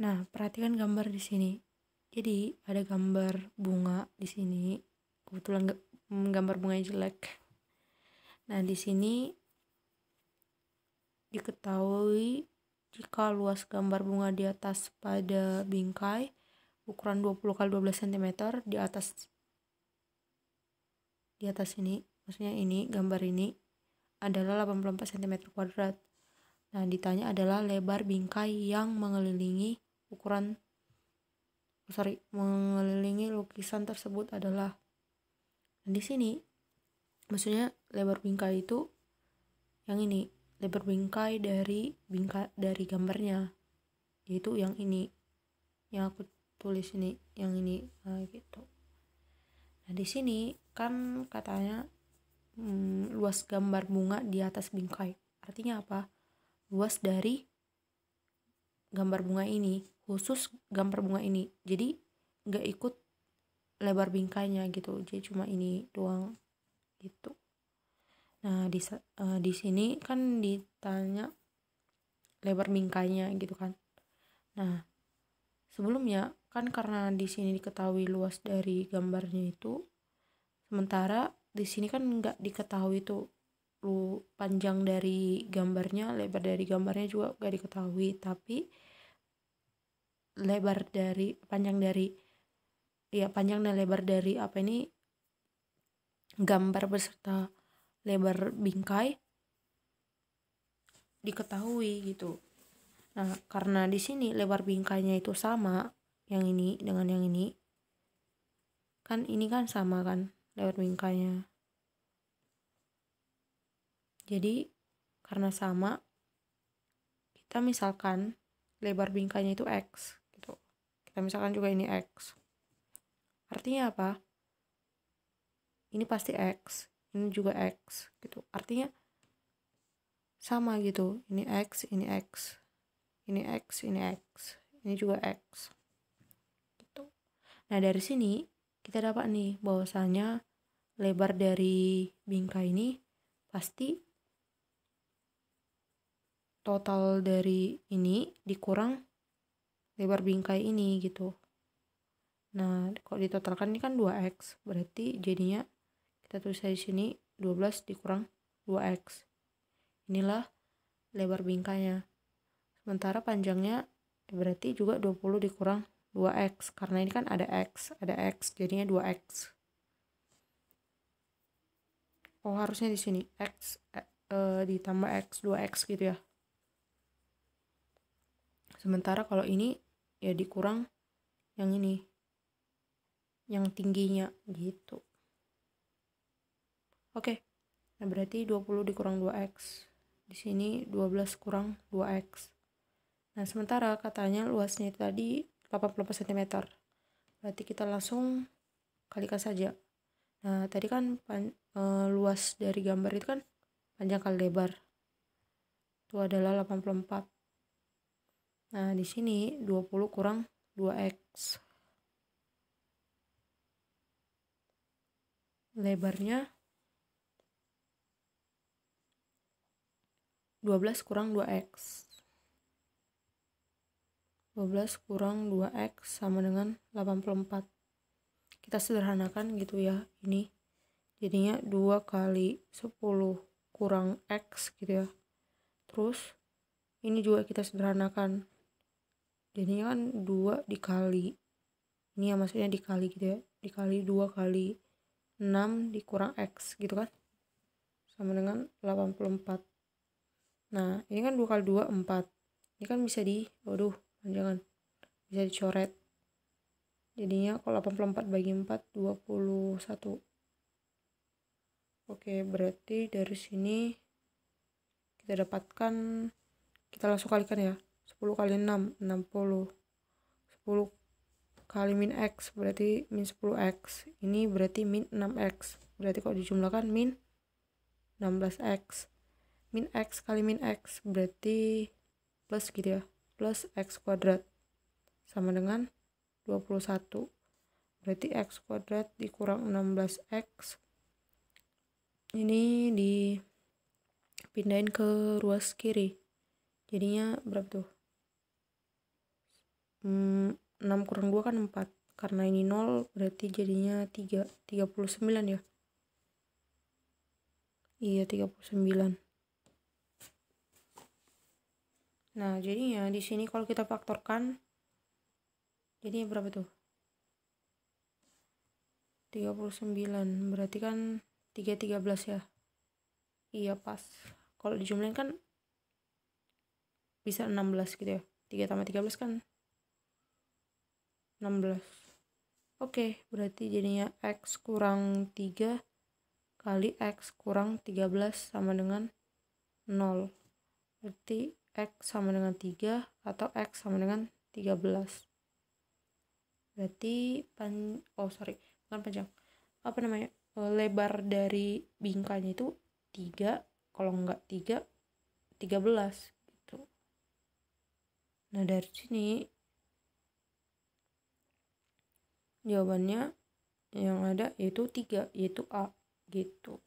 Nah, perhatikan gambar di sini. Jadi, ada gambar bunga di sini. Kebetulan hmm, gambar bunganya jelek. Nah, di sini diketahui jika luas gambar bunga di atas pada bingkai ukuran 20 x 12 cm di atas di atas ini, maksudnya ini gambar ini adalah 84 cm kuadrat. Nah, ditanya adalah lebar bingkai yang mengelilingi ukuran oh sorry mengelilingi lukisan tersebut adalah dan di sini maksudnya lebar bingkai itu yang ini lebar bingkai dari bingkai dari gambarnya yaitu yang ini yang aku tulis ini yang ini nah, gitu nah di sini kan katanya hmm, luas gambar bunga di atas bingkai artinya apa luas dari gambar bunga ini khusus gambar bunga ini jadi nggak ikut lebar bingkainya gitu jadi cuma ini doang gitu nah di uh, di sini kan ditanya lebar bingkainya gitu kan nah sebelumnya kan karena di sini diketahui luas dari gambarnya itu sementara di sini kan nggak diketahui tuh lu panjang dari gambarnya lebar dari gambarnya juga gak diketahui tapi lebar dari panjang dari ya panjang dan lebar dari apa ini gambar beserta lebar bingkai diketahui gitu nah karena di sini lebar bingkainya itu sama yang ini dengan yang ini kan ini kan sama kan lebar bingkainya jadi karena sama kita misalkan lebar bingkainya itu x gitu. Kita misalkan juga ini x. Artinya apa? Ini pasti x, ini juga x gitu. Artinya sama gitu. Ini x, ini x. Ini x, ini x. Ini juga x. Gitu. Nah, dari sini kita dapat nih bahwasanya lebar dari bingkai ini pasti total dari ini dikurang lebar bingkai ini gitu nah kalau ditotalkan ini kan 2x berarti jadinya kita tulis di sini 12 dikurang 2x inilah lebar bingkainya sementara panjangnya berarti juga 20 dikurang 2x karena ini kan ada x ada x jadinya 2x oh harusnya di sini x e, e, ditambah x 2x gitu ya sementara kalau ini ya dikurang yang ini yang tingginya gitu oke okay. nah berarti 20 dikurang 2x di sini 12 kurang 2x nah sementara katanya luasnya tadi 88 cm berarti kita langsung kalikan saja nah tadi kan pan, e, luas dari gambar itu kan panjang kali lebar itu adalah 84 Nah, di sini 20 kurang 2x. Lebarnya 12 kurang 2x. 12 kurang 2x sama dengan 84. Kita sederhanakan gitu ya, ini. Jadinya 2 kali 10 kurang x gitu ya. Terus, ini juga kita sederhanakan jadinya kan dua dikali ini ya maksudnya dikali gitu ya dikali dua kali 6 dikurang X gitu kan sama dengan 84 nah ini kan dua kali dua empat, ini kan bisa di waduh jangan bisa dicoret jadinya kalau 84 bagi 4 21 oke berarti dari sini kita dapatkan kita langsung kalikan ya 10 kali 6 60 10 kali min x berarti min 10x ini berarti min 6x berarti kalau dijumlahkan min 16x min x kali min x berarti plus gitu ya plus x kuadrat sama dengan 21 berarti x kuadrat dikurang 16x ini dipindahin ke ruas kiri jadinya berapa tuh hmm, 6 kurang 2 kan 4 karena ini 0 berarti jadinya 3 39 ya iya 39 nah jadinya di sini kalau kita faktorkan jadinya berapa tuh 39 berarti kan 3 13 ya iya pas kalau dijumlahin kan bisa 16 gitu ya 3 tambah 13 kan 16 oke berarti jadinya X kurang 3 kali X kurang 13 sama dengan 0 berarti X sama dengan 3 atau X sama dengan 13 berarti pan oh sorry bukan panjang apa namanya eh, lebar dari bingkainya itu 3 kalau enggak 3 13 gitu nah dari sini jawabannya yang ada yaitu tiga yaitu A gitu